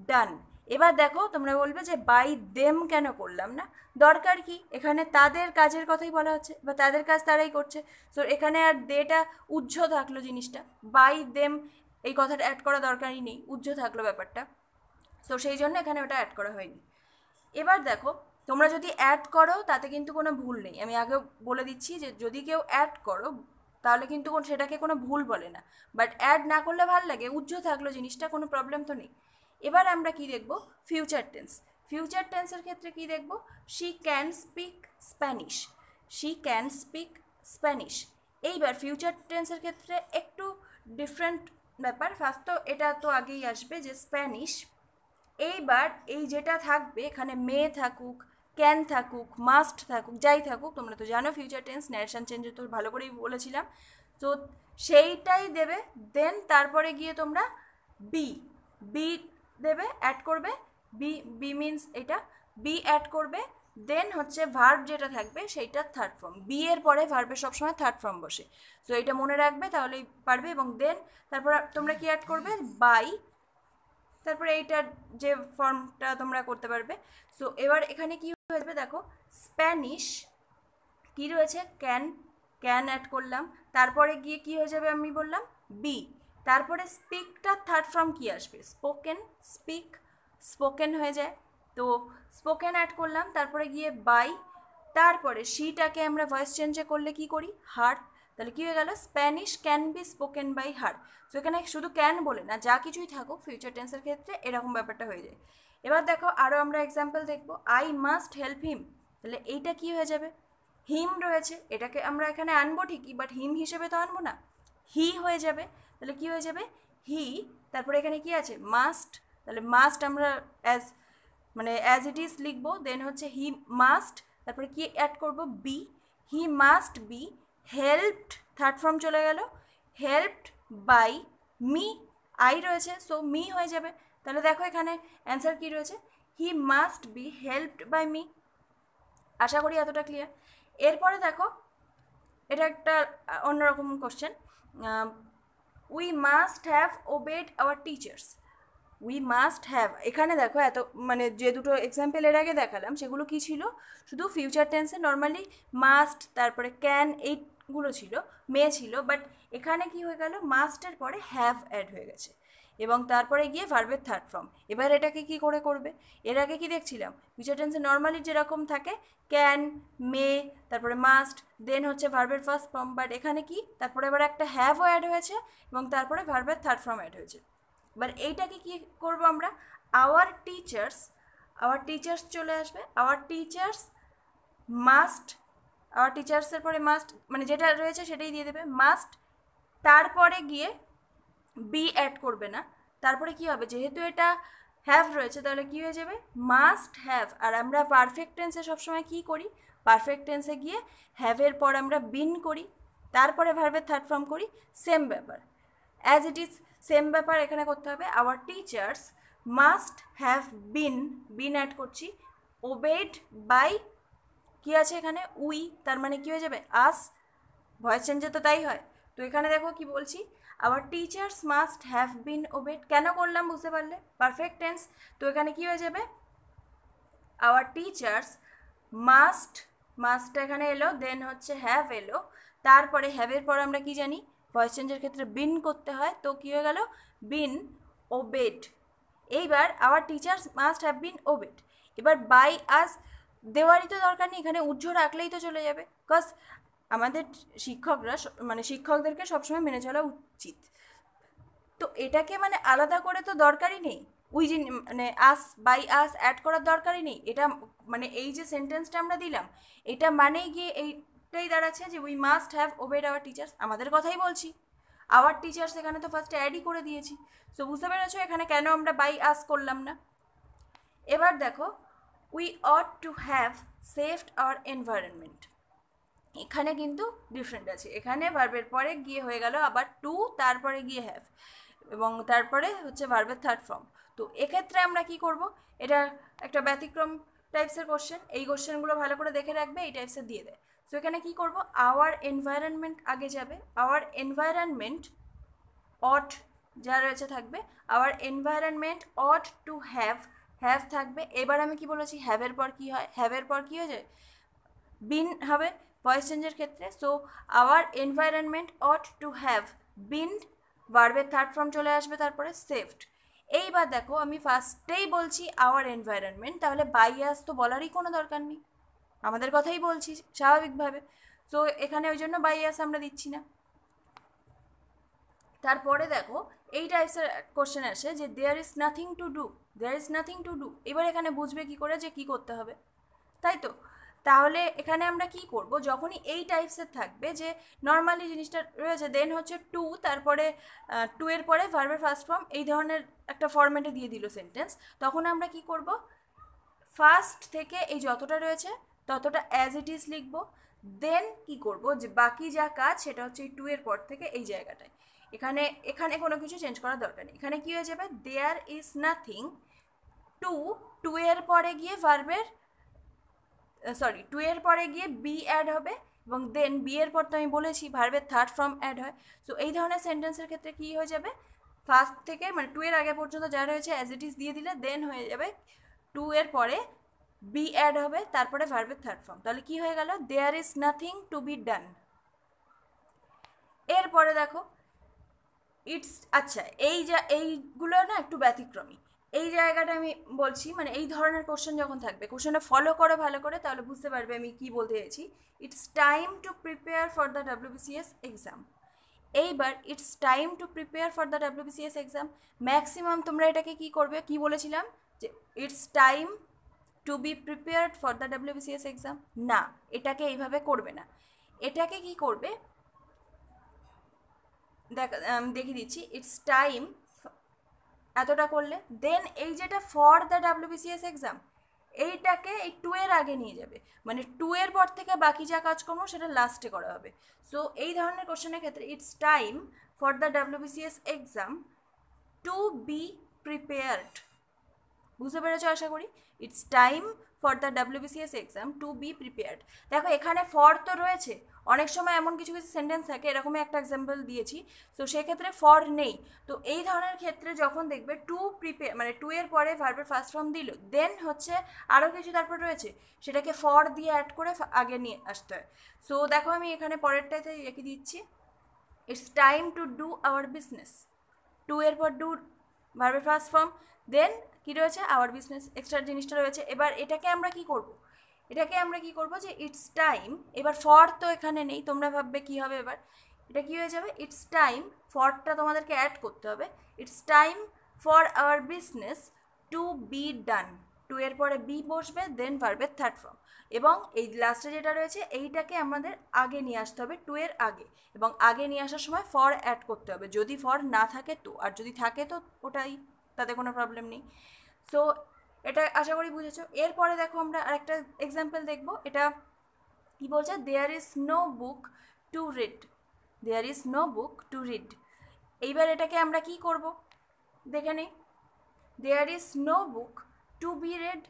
ডান এবার দেখো তোমরা বলবে যে বাই দেম কেন করলাম না দরকার কি এখানে তাদের কাজের কথাই বলা হচ্ছে বা তাদের কাজ তারাই করছে সো এখানে আর দেটা উজ্জ থাকলো জিনিসটা বাই দেম এই কথাটা অ্যাড করা দরকারই নেই উজ্জ থাকলো ব্যাপারটা সো সেই জন্য এখানে ওটা অ্যাড করা হয়নি এবার দেখো তোমরা যদি অ্যাড করো তাতে কিন্তু কোনো ভুল নেই আমি আগে বলে দিচ্ছি যে যদি কেউ অ্যাড করো তাহলে কিন্তু সেটাকে কোনো ভুল বলে না বাট অ্যাড না করলে ভাল লাগে উজ্জ থাকলো জিনিসটা কোনো প্রবলেম তো নেই এবার আমরা কি দেখব ফিউচার টেন্স ফিউচার টেন্সের ক্ষেত্রে কি দেখব she can speak Spanish she can speak Spanish এইবার ফিউচার টেন্সের ক্ষেত্রে একটু ডিফারেন্ট ব্যাপার ফার্স্ট তো এটা তো আগেই আসবে যে স্প্যানিশ এইবার এই যেটা থাকবে এখানে মেয়ে থাকুক ক্যান থাকুক মাস্ট থাকুক যাই থাকুক তোমরা তো জানো ফিউচার টেন্স ন্যারেশন চেঞ্জে তো ভালো করেই বলেছিলাম তো সেইটাই দেবে দেন তারপরে গিয়ে তোমরা বি বি দেবে অ্যাড করবে বি বি মিনস এটা বি অ্যাড করবে দেন হচ্ছে ভার্ব যেটা থাকবে সেইটা থার্ড ফর্ম বি এর পরে ভার্বের সবসময় থার্ড ফর্ম বসে তো এটা মনে রাখবে তাহলেই পারবে এবং দেন তারপর তোমরা কি অ্যাড করবে বাই তারপরে এইটার যে ফর্মটা তোমরা করতে পারবে সো এবার এখানে কি হয়ে যাবে দেখো স্প্যানিশ কি রয়েছে ক্যান ক্যান অ্যাড করলাম তারপরে গিয়ে কি হয়ে যাবে আমি বললাম বি তারপরে স্পিকটা থার্ড ফর্ম কি আসবে স্পোকেন স্পিক স্পোকেন হয়ে যায় তো স্পোকেন অ্যাড করলাম তারপরে গিয়ে বাই তারপরে সিটাকে আমরা ভয়েস চেঞ্জে করলে কি করি হার তাহলে কী হয়ে গেল Spanish can be spoken by her তো এখানে শুধু ক্যান বলে না যা কিছুই থাকুক ফিউচার টেন্সের ক্ষেত্রে এরকম ব্যাপারটা হয়ে যায় এবার দেখো আরও আমরা এক্সাম্পল দেখব আই মাস্ট হেল্প হিম তাহলে এইটা কি হয়ে যাবে হিম রয়েছে এটাকে আমরা এখানে আনবো ঠিকই বাট হিম হিসেবে তো আনবো না হি হয়ে যাবে তাহলে কি হয়ে যাবে হি তারপরে এখানে কি আছে মাস্ট তাহলে মাস্ট আমরা অ্যাজ মানে অ্যাজ ইট ইজ লিখবো দেন হচ্ছে হি মাস্ট তারপরে কি অ্যাড করবো be he must be helped third form চলে গেল হেল্পড বাই মি আই রয়েছে সো মি হয়ে যাবে তাহলে দেখো এখানে অ্যান্সার কী রয়েছে he must be helped by me আশা করি এতটা ক্লিয়ার এরপরে দেখো এটা একটা অন্যরকম question we must have obeyed our teachers we must have এখানে দেখো এত মানে যে দুটো এক্সাম্পল এর আগে দেখালাম সেগুলো কি ছিল শুধু ফিউচার টেন্সে নর্মালি মাস্ট তারপরে ক্যান এই গুলো ছিল মেয়ে ছিল বাট এখানে কি হয়ে গেল মাস্টের পরে হ্যাভ অ্যাড হয়ে গেছে এবং তারপরে গিয়ে ভার্বের থার্ড ফর্ম এবার এটাকে কি করে করবে এর আগে কি দেখছিলাম ফিউচার টেন্সে নর্মালি যেরকম থাকে ক্যান মে তারপরে মাস্ট দেন হচ্ছে ভার্বের ফার্স্ট ফর্ম বাট এখানে কি তারপরে এবার একটা হ্যাভও অ্যাড হয়েছে এবং তারপরে ভার্বের থার্ড ফর্ম অ্যাড হয়েছে এবার এইটাকে কি করব আমরা আওয়ার টিচার্স আওয়ার টিচার্স চলে আসবে আওয়ার টিচার্স মাস্ট টিচার্সের পরে মাস্ট মানে যেটা রয়েছে সেটাই দিয়ে দেবে মাস্ট তারপরে গিয়ে বি অ্যাড করবে না তারপরে কি হবে যেহেতু এটা হ্যাভ রয়েছে তাহলে কি হয়ে যাবে মাস্ট হ্যাভ আর আমরা পারফেক্ট টেন্সে সবসময় কি করি পারফেক্ট টেন্সে গিয়ে হ্যাভের পর আমরা বিন করি তারপরে ভার্বের থার্ড ফর্ম করি সেম ব্যাপার অ্যাজ ইট ইজ সেম ব্যাপার এখানে করতে হবে our teachers must have been been add করছি ওবেড বাই কি আছে এখানে উই তার মানে কি হয়ে যাবে আস ভয়েস চেঞ্জে তো তাই হয় তো এখানে দেখো কি বলছি আবার teachers must have been obeyed কেন করলাম বুঝতে পারলে পারফেক্ট টেন্স তো এখানে কি হয়ে যাবে আওয়ার টিচার্স মাস্ট মাস্টটা এখানে এলো দেন হচ্ছে হ্যাভ এলো তারপরে হ্যাভের পর আমরা কি জানি ভয়েস চেঞ্জের ক্ষেত্রে বিন করতে হয় তো কী হয়ে গেল বিন ওবেড এইবার our teachers must have been obeyed এবার বাই আস দেওয়ারই তো দরকার নেই এখানে উজ্জ্ব রাখলেই তো চলে যাবে বিকজ আমাদের শিক্ষকরা মানে শিক্ষকদেরকে সবসময় মেনে চলা উচিত তো এটাকে মানে আলাদা করে তো দরকারই নেই উই যে মানে আস বাই আস অ্যাড করার দরকারই নেই এটা মানে এই যে সেন্টেন্সটা আমরা দিলাম এটা মানে গিয়ে এইটাই দাঁড়াচ্ছে যে we must have obeyed our teachers আমাদের কথাই বলছি আওয়ার টিচার্স এখানে তো ফার্স্টে অ্যাডই করে দিয়েছি সো বুঝতে পেরেছো এখানে কেন আমরা বাই আস করলাম না এবার দেখো we ought to have saved our environment এখানে কিন্তু ডিফারেন্ট আছে এখানে ভার্বের পরে গিয়ে হয়ে গেল আবার টু তারপরে গিয়ে হ্যাভ এবং তারপরে হচ্ছে ভার্বের থার্ড ফর্ম তো এক্ষেত্রে আমরা কি করব এটা একটা ব্যতিক্রম টাইপসের কোশ্চেন এই কোশ্চেনগুলো ভালো করে দেখে রাখবে এই টাইপসের দিয়ে দেয় সো এখানে কি করব আওয়ার এনভায়রনমেন্ট আগে যাবে আওয়ার এনভায়রনমেন্ট অট যা রয়েছে থাকবে our environment ought to have have থাকবে এবার আমি কি বলেছি হ্যাভের পর কি হয় হ্যাভের পর কী হয়ে যায় বিন হবে ভয়েস চেঞ্জের ক্ষেত্রে so our environment ought to have been ভার্বের থার্ড ফর্ম চলে আসবে তারপরে সেফড এইবার দেখো আমি ফার্স্টেই বলছি আওয়ার এনভায়রনমেন্ট তাহলে বাইয়াস তো বলারই কোনো দরকার নেই আমাদের কথাই বলছি স্বাভাবিকভাবে তো এখানে ওই জন্য বাইয়াস আমরা দিচ্ছি না তারপরে দেখো এই টাইপসের কোশ্চেন আসে যে there is nothing to do there is nothing to do এবার এখানে বুঝবে কি করে যে কি করতে হবে তাই তো তাহলে এখানে আমরা কি করব যখনই এই টাইপসের থাকবে যে নর্মালি জিনিসটা রয়েছে দেন হচ্ছে টু তারপরে টু এর পরে ভার্বের ফার্স্ট ফর্ম এই ধরনের একটা ফর্ম্যাটে দিয়ে দিল সেন্টেন্স তখন আমরা কি করব ফার্স্ট থেকে এই যতটা রয়েছে ততটা অ্যাজ ইট ইজ লিখবো দেন কি করব যে বাকি যা কাজ সেটা হচ্ছে এই টু এর পর থেকে এই জায়গাটায় এখানে এখানে কোনো কিছু চেঞ্জ করার দরকার নেই এখানে কী হয়ে যাবে there is nothing to to এর পরে গিয়ে ভার্বের সরি টু এর পরে গিয়ে বি অ্যাড হবে এবং দেন বি এর পর তো আমি বলেছি ভার্বের থার্ড ফর্ম অ্যাড হয় সো এই ধরনের সেন্টেন্সের ক্ষেত্রে কী হয়ে যাবে ফার্স্ট থেকে মানে টু এর আগে পর্যন্ত যা রয়েছে অ্যাজ ইট ইজ দিয়ে দিলে দেন হয়ে যাবে টু এর পরে বি অ্যাড হবে তারপরে ভার্বের থার্ড ফর্ম তাহলে কী হয়ে গেল there is nothing to be done এরপরে দেখো ইটস আচ্ছা এই যা এইগুলো না একটু ব্যতিক্রমী এই জায়গাটা আমি বলছি মানে এই ধরনের কোশ্চেন যখন থাকবে কোশ্চেনটা ফলো করো ভালো করে তাহলে বুঝতে পারবে আমি কি বলতে চাইছি it's time to prepare for the WBCS exam এইবার it's time to prepare for the WBCS exam maximum তোমরা এটাকে কি করবে কি বলেছিলাম যে it's time to be prepared for the WBCS exam না এটাকে এইভাবে করবে না এটাকে কি করবে দেখা দেখিয়ে দিচ্ছি ইটস টাইম এতটা করলে দেন এই যেটা ফর দ্য ডাব্লিউবিসিএস এক্সাম এইটাকে এই টু এর আগে নিয়ে যাবে মানে টু এর পর থেকে বাকি যা কাজকর্ম সেটা লাস্টে করা হবে সো এই ধরনের কোশ্চেনের ক্ষেত্রে it's time for the WBCS exam to be prepared বুঝতে পেরেছ আশা করি it's time for the WBCS exam to be prepared দেখো এখানে ফর তো রয়েছে অনেক সময় এমন কিছু কিছু সেন্টেন্স থাকে এরকমই একটা এক্সাম্পল দিয়েছি তো সেক্ষেত্রে ফর নেই তো এই ধরনের ক্ষেত্রে যখন দেখবে টু প্রিপেয়ার মানে টু এর পরে ভার্বের ফার্স্ট ফর্ম দিল দেন হচ্ছে আরও কিছু তারপর রয়েছে সেটাকে ফর দিয়ে অ্যাড করে আগে নিয়ে আসতে হয় সো দেখো আমি এখানে পরেরটাতে রেখে দিচ্ছি it's time to do our business to এর পর ডু ভার্বের ফার্স্ট ফর্ম দেন কি রয়েছে আওয়ার বিজনেস এক্সট্রা জিনিসটা রয়েছে এবার এটাকে আমরা কি করব। এটাকে আমরা কি করব যে ইটস টাইম এবার ফর তো এখানে নেই তোমরা ভাববে কি হবে এবার এটা কি হয়ে যাবে ইটস টাইম ফরটা তোমাদেরকে অ্যাড করতে হবে it's time for our business to be done to এর পরে বি বসবে দেন ভার্বের থার্ড ফর্ম এবং এই লাস্টে যেটা রয়েছে এইটাকে আমাদের আগে নিয়ে আসতে হবে টু এর আগে এবং আগে নিয়ে আসার সময় ফর অ্যাড করতে হবে যদি ফর না থাকে তো আর যদি থাকে তো ওটাই তাতে কোনো প্রবলেম নেই সো এটা আশা করি বুঝেছো এরপরে দেখো আমরা আরেকটা এক্সাম্পল দেখবো এটা কী বলছে there is no book to read there is no book to read এইবার এটাকে আমরা কি করব দেখে নিই there is no book to be read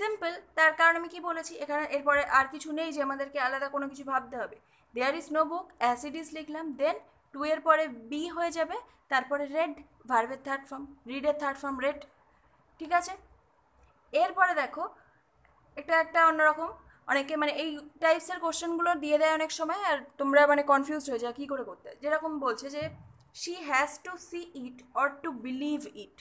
simple তার কারণ আমি কি বলেছি এখানে এরপরে আর কিছু নেই যে আমাদেরকে আলাদা কোনো কিছু ভাবতে হবে there is no book as it is লিখলাম দেন টু এর পরে বি হয়ে যাবে তারপরে রেড ভার্ভের থার্ড ফর্ম রিডের থার্ড ফর্ম রেড ঠিক আছে এরপরে দেখো এটা একটা অন্যরকম অনেকে মানে এই টাইপসের কোশ্চেনগুলো দিয়ে দেয় অনেক সময় আর তোমরা মানে কনফিউজ হয়ে যাও কী করে করতে যেরকম বলছে যে she has to see it or to believe it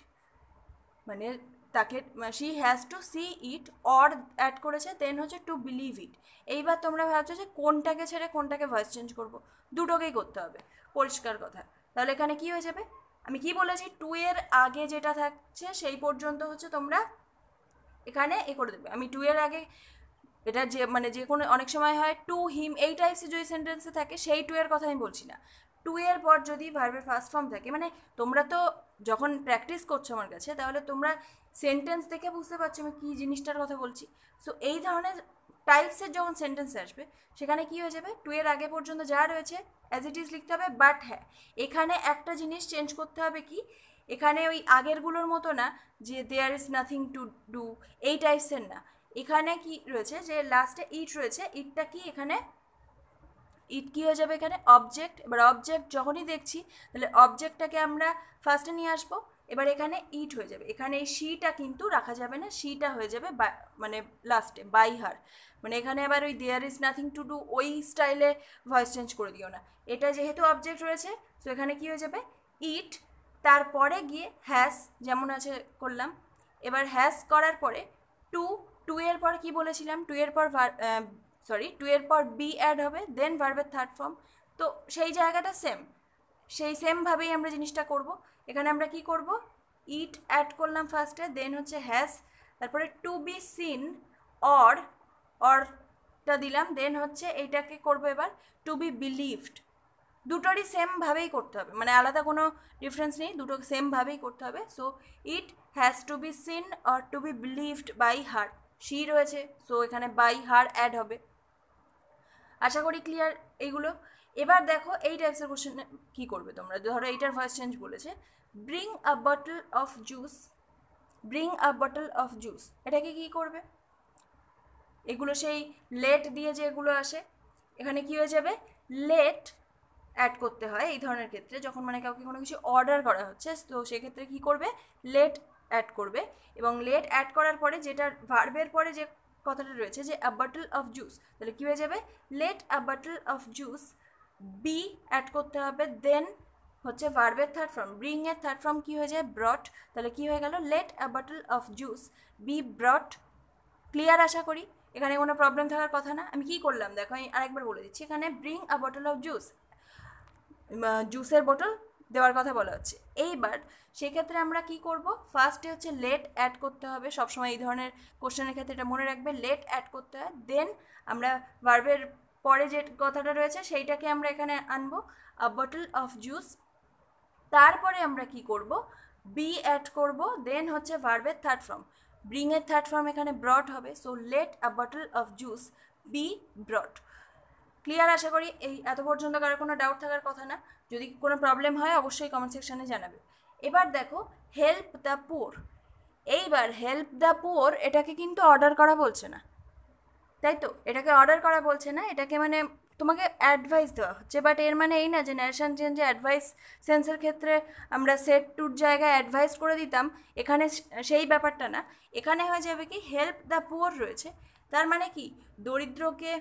মানে তাকে she has to see it or add করেছে দেন হচ্ছে টু বিলিভ ইট এইবার তোমরা ভাবছো যে কোনটাকে ছেড়ে কোনটাকে ভয়েস চেঞ্জ করবো দুটোকেই করতে হবে পরিষ্কার কথা তাহলে এখানে কী হয়ে যাবে আমি কি বলেছি টু এর আগে যেটা থাকছে সেই পর্যন্ত হচ্ছে তোমরা এখানে এ করে দেবে আমি টু এর আগে এটা যে মানে যে কোনো অনেক সময় হয় টু হিম এই টাইপসে যদি সেন্টেন্সে থাকে সেই টু এর কথা আমি বলছি না টু এর পর যদি ভার্বের ফার্স্ট ফর্ম থাকে মানে তোমরা তো যখন প্র্যাকটিস করছো আমার কাছে তাহলে তোমরা সেন্টেন্স দেখে বুঝতে পারছো আমি কী জিনিসটার কথা বলছি সো এই ধরনের টাইপসের যখন সেন্টেন্স আসবে সেখানে কি হয়ে যাবে টু এর আগে পর্যন্ত যা রয়েছে অ্যাজ ইট ইজ লিখতে হবে বাট হ্যাঁ এখানে একটা জিনিস চেঞ্জ করতে হবে কি এখানে ওই আগেরগুলোর মতো না যে there is nothing to do এই টাইপসের না এখানে কি রয়েছে যে লাস্টে ইট রয়েছে ইটটা কি এখানে ইট কী হয়ে যাবে এখানে অবজেক্ট এবার অবজেক্ট যখনই দেখছি তাহলে অবজেক্টটাকে আমরা ফার্স্টে নিয়ে আসবো এবার এখানে ইট হয়ে যাবে এখানে এই সিটা কিন্তু রাখা যাবে না শিটা হয়ে যাবে মানে লাস্টে বাই হার মানে এখানে আবার ওই there is nothing to do ওই স্টাইলে ভয়েস চেঞ্জ করে দিও না এটা যেহেতু অবজেক্ট রয়েছে সো এখানে কী হয়ে যাবে ইট তারপরে গিয়ে হ্যাস যেমন আছে করলাম এবার হ্যাস করার পরে টু টু এর পর কি বলেছিলাম টু এর পর সরি টু এর পর বি অ্যাড হবে দেন ভার্বের থার্ড ফর্ম তো সেই জায়গাটা সেম সেই সেমভাবেই আমরা জিনিসটা করব এখানে আমরা কি করব ইট অ্যাড করলাম ফার্স্টে দেন হচ্ছে হ্যাস তারপরে টু বি সিন অর অরটা দিলাম দেন হচ্ছে এইটাকে করবো এবার টু বি বিলিভড দুটোরই সেমভাবেই করতে হবে মানে আলাদা কোনো ডিফারেন্স নেই দুটো সেমভাবেই করতে হবে so it has to be seen or to be believed by her see রয়েছে সো এখানে বাই হার অ্যাড হবে আশা করি ক্লিয়ার এইগুলো এবার দেখো এই টাইপসের কোশ্চেন কী করবে তোমরা ধরো এইটার ভয়েস চেঞ্জ বলেছে bring a bottle of juice bring a bottle of juice এটাকে কী করবে এগুলো সেই লেট দিয়ে যে এগুলো আসে এখানে কি হয়ে যাবে লেট অ্যাড করতে হয় এই ধরনের ক্ষেত্রে যখন মানে কাউকে কোনো কিছু অর্ডার করা হচ্ছে তো সেক্ষেত্রে কি করবে লেট অ্যাড করবে এবং লেট অ্যাড করার পরে যেটা ভার্বের পরে যে কথাটা রয়েছে যে আ বাটল অফ জুস তাহলে কী হয়ে যাবে let a bottle of juice be add করতে হবে দেন হচ্ছে ভার্বের থার্ড ফর্ম ব্রিং এর থার্ড ফর্ম কী হয়ে যায় ব্রট তাহলে কী হয়ে গেল let a bottle of juice be brought clear আশা করি এখানে কোনো প্রবলেম থাকার কথা না আমি কি করলাম দেখো আমি আরেকবার বলে দিচ্ছি এখানে bring a bottle of juice জুসের বোটল দেওয়ার কথা বলা হচ্ছে এইবার সেক্ষেত্রে আমরা কি করব ফার্স্টে হচ্ছে লেট অ্যাড করতে হবে সবসময় এই ধরনের কোশ্চেনের ক্ষেত্রে এটা মনে রাখবে লেট অ্যাড করতে হয় দেন আমরা ভার্বের পরে যে কথাটা রয়েছে সেইটাকে আমরা এখানে আনবো আ বটল অফ জুস তারপরে আমরা কি করব বি অ্যাড করব দেন হচ্ছে ভার্বের থার্ড ফর্ম ব্রিংয়ের থার্ড ফর্ম এখানে ব্রড হবে so let a bottle of juice be brought clear আশা করি এই এত পর্যন্ত কারো কোনো ডাউট থাকার কথা না যদি কোনো প্রবলেম হয় অবশ্যই কমেন্ট সেকশানে জানাবে এবার দেখো হেল্প দ্য পোর এইবার হেল্প দ্য পোর এটাকে কিন্তু অর্ডার করা বলছে না তাই তো এটাকে অর্ডার করা বলছে না এটাকে মানে তোমাকে অ্যাডভাইস দেওয়া হচ্ছে বাট এর মানে এই না যে ন্যাশন চেঞ্জে অ্যাডভাইস সেন্সের ক্ষেত্রে আমরা সেট টুর জায়গায় অ্যাডভাইস করে দিতাম এখানে সেই ব্যাপারটা না এখানে হয়ে যাবে কি হেল্প দ্য পুয়ার রয়েছে তার মানে কি দরিদ্রকে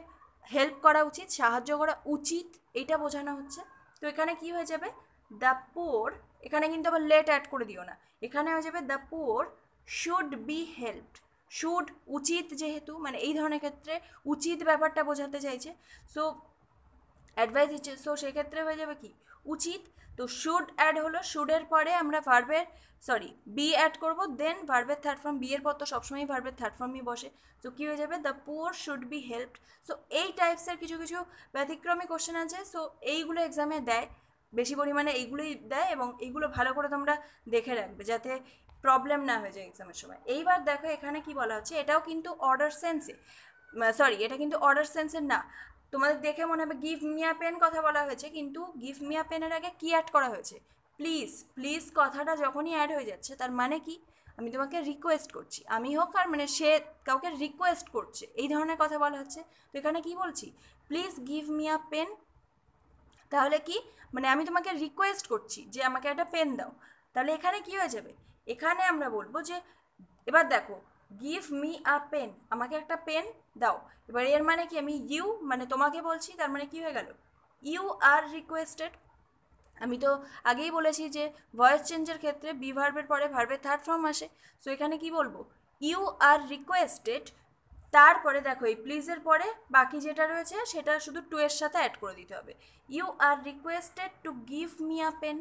হেল্প করা উচিত সাহায্য করা উচিত এটা বোঝানো হচ্ছে তো এখানে কি হয়ে যাবে দ্য পোর এখানে কিন্তু আবার লেট অ্যাড করে দিও না এখানে হয়ে যাবে the poor should be helped should উচিত যেহেতু মানে এই ধরনের ক্ষেত্রে উচিত ব্যাপারটা বোঝাতে চাইছে সো অ্যাডভাইস দিচ্ছে সো সেক্ষেত্রে হয়ে যাবে কি উচিত তো শুড অ্যাড হলো শুডের পরে আমরা ভার্বের সরি বি অ্যাড করব দেন ভার্বের থার্ড ফর্ম বিয়ের পর তো সবসময়ই ভার্বের থার্ড ফর্মই বসে তো কী হয়ে যাবে the poor should be helped so এই টাইপসের কিছু কিছু ব্যতিক্রমী কোশ্চেন আছে সো এইগুলো এক্সামে দেয় বেশি পরিমাণে এইগুলোই দেয় এবং এইগুলো ভালো করে তোমরা দেখে রাখবে যাতে প্রবলেম না হয়ে যায় এক্সামের সময় এইবার দেখো এখানে কি বলা হচ্ছে এটাও কিন্তু অর্ডার সেন্সে সরি এটা কিন্তু অর্ডার সেন্সের না তোমাদের দেখে মনে হবে গিভ মিয়া পেন কথা বলা হয়েছে কিন্তু গিভ মিয়া পেনের আগে কি অ্যাড করা হয়েছে প্লিজ প্লিজ কথাটা যখনই অ্যাড হয়ে যাচ্ছে তার মানে কি আমি তোমাকে রিকোয়েস্ট করছি আমি হোক আর মানে সে কাউকে রিকোয়েস্ট করছে এই ধরনের কথা বলা হচ্ছে তো এখানে কি বলছি please give me a pen তাহলে কি মানে আমি তোমাকে রিকোয়েস্ট করছি যে আমাকে একটা পেন দাও তাহলে এখানে কি হয়ে যাবে এখানে আমরা বলবো যে এবার দেখো গিভ মি আ পেন আমাকে একটা পেন দাও এবার এর মানে কি আমি ইউ মানে তোমাকে বলছি তার মানে কি হয়ে গেল ইউ আর রিকোয়েস্টেড আমি তো আগেই বলেছি যে ভয়েস চেঞ্জের ক্ষেত্রে বি ভার্বের পরে ভার্বের থার্ড ফর্ম আসে সো এখানে কি বলবো ইউ আর রিকোয়েস্টেড তারপরে দেখো এই প্লিজের পরে বাকি যেটা রয়েছে সেটা শুধু টু এর সাথে অ্যাড করে দিতে হবে you are requested to give me a pen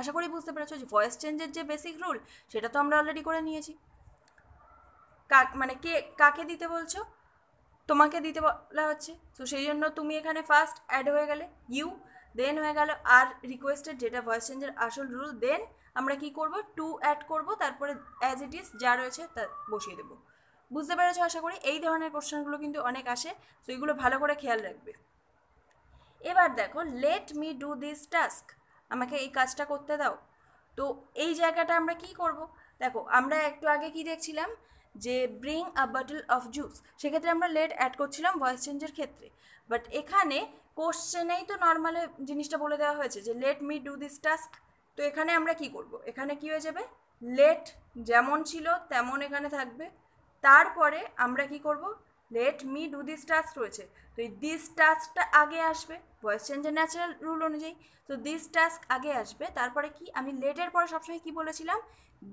আশা করি বুঝতে পেরেছো যে ভয়েস চেঞ্জের যে বেসিক রুল সেটা তো আমরা অলরেডি করে নিয়েছি কাক মানে কে কাকে দিতে বলছো তোমাকে দিতে বলা হচ্ছে তো সেই জন্য তুমি এখানে ফার্স্ট অ্যাড হয়ে গেলে ইউ দেন হয়ে গেল আর রিকোয়েস্টেড যেটা ভয়েস চেঞ্জের আসল রুল দেন আমরা কি করব টু অ্যাড করব তারপরে অ্যাজ ইট ইজ যা রয়েছে তা বসিয়ে দেবো বুঝতে পেরেছো আশা করি এই ধরনের কোশ্চেনগুলো কিন্তু অনেক আসে তো এগুলো ভালো করে খেয়াল রাখবে এবার দেখো let me do this task আমাকে এই কাজটা করতে দাও তো এই জায়গাটা আমরা কি করব দেখো আমরা একটু আগে কি দেখছিলাম যে bring a bottle of juice সেক্ষেত্রে আমরা লেট অ্যাড করছিলাম ভয়েস চেঞ্জের ক্ষেত্রে বাট এখানে কোশ্চেনেই তো নর্মাল জিনিসটা বলে দেওয়া হয়েছে যে let me do this task তো এখানে আমরা কি করব এখানে কি হয়ে যাবে লেট যেমন ছিল তেমন এখানে থাকবে তারপরে আমরা কি করব let me do this task রয়েছে তো এই দিস টাস্কটা আগে আসবে ভয়েস চেঞ্জের ন্যাচারাল রুল অনুযায়ী তো দিস টাস্ক আগে আসবে তারপরে কি আমি লেটের পরে সবসময় কি বলেছিলাম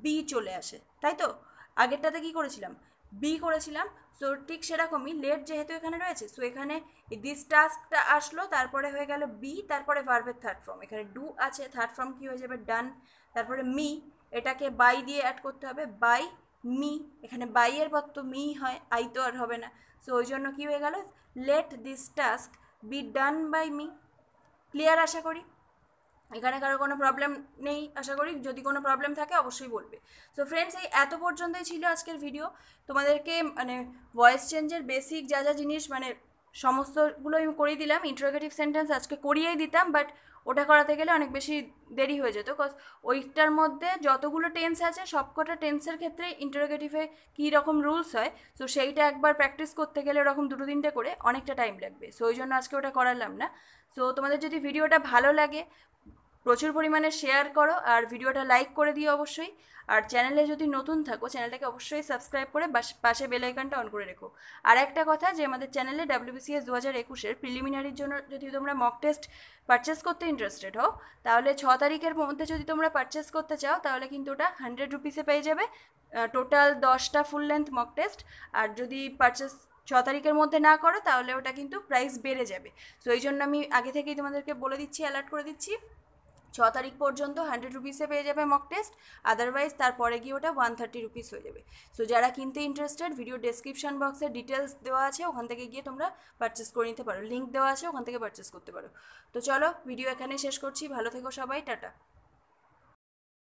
বি চলে আসে তাই তো আগেরটাতে কি করেছিলাম বি করেছিলাম সো ঠিক সেরকমই লেট যেহেতু এখানে রয়েছে সো এখানে দিস টাস্কটা আসলো তারপরে হয়ে গেল বি তারপরে ভার্বের থার্ড ফর্ম এখানে ডু আছে থার্ড ফর্ম কি হয়ে যাবে ডান তারপরে মি এটাকে বাই দিয়ে অ্যাড করতে হবে বাই মি এখানে বাইয়ের পর তো মি হয় আই তো আর হবে না সো ওই জন্য কী হয়ে গেল let this task be done by me clear আশা করি এখানে কারো কোনো প্রবলেম নেই আশা করি যদি কোনো প্রবলেম থাকে অবশ্যই বলবে সো ফ্রেন্ডস এই এত পর্যন্তই ছিল আজকের ভিডিও তোমাদেরকে মানে ভয়েস চেঞ্জের বেসিক যা যা জিনিস মানে সমস্তগুলো আমি করিয়ে দিলাম ইন্টারোগেটিভ সেন্টেন্স আজকে করিয়েই দিতাম বাট ওটা করাতে গেলে অনেক বেশি দেরি হয়ে যেত কজ ওইটার মধ্যে যতগুলো টেন্স আছে সবকটা টেন্সের ক্ষেত্রে ইন্টারোগেটিভে কী রকম রুলস হয় সো সেইটা একবার প্র্যাকটিস করতে গেলে ওরকম দুটো তিনটে করে অনেকটা টাইম লাগবে সো ওই জন্য আজকে ওটা করালাম না সো তোমাদের যদি ভিডিওটা ভালো লাগে প্রচুর পরিমাণে শেয়ার করো আর ভিডিওটা লাইক করে দিও অবশ্যই আর চ্যানেলে যদি নতুন থাকো চ্যানেলটাকে অবশ্যই সাবস্ক্রাইব করে পাশে আইকনটা অন করে রেখো আর একটা কথা যে আমাদের চ্যানেলে ডাব্লিউবিসিএস দু হাজার একুশের প্রিলিমিনারির জন্য যদি তোমরা মক টেস্ট পারচেস করতে ইন্টারেস্টেড হও তাহলে ছ তারিখের মধ্যে যদি তোমরা পারচেস করতে চাও তাহলে কিন্তু ওটা হান্ড্রেড রুপিসে পেয়ে যাবে টোটাল দশটা ফুল লেন্থ মক টেস্ট আর যদি পারচেস ছ তারিখের মধ্যে না করো তাহলে ওটা কিন্তু প্রাইস বেড়ে যাবে সো এই জন্য আমি আগে থেকেই তোমাদেরকে বলে দিচ্ছি অ্যালার্ট করে দিচ্ছি ছ তারিখ পর্যন্ত হান্ড্রেড রুপিসে পেয়ে যাবে মক টেস্ট আদারওয়াইজ তারপরে গিয়ে ওটা ওয়ান থার্টি রুপিস হয়ে যাবে সো যারা কিনতে ইন্টারেস্টেড ভিডিও ডেসক্রিপশন বক্সে ডিটেলস দেওয়া আছে ওখান থেকে গিয়ে তোমরা পারচেস করে নিতে পারো লিঙ্ক দেওয়া আছে ওখান থেকে পারচেস করতে পারো তো চলো ভিডিও এখানে শেষ করছি ভালো থেকো সবাই টাটা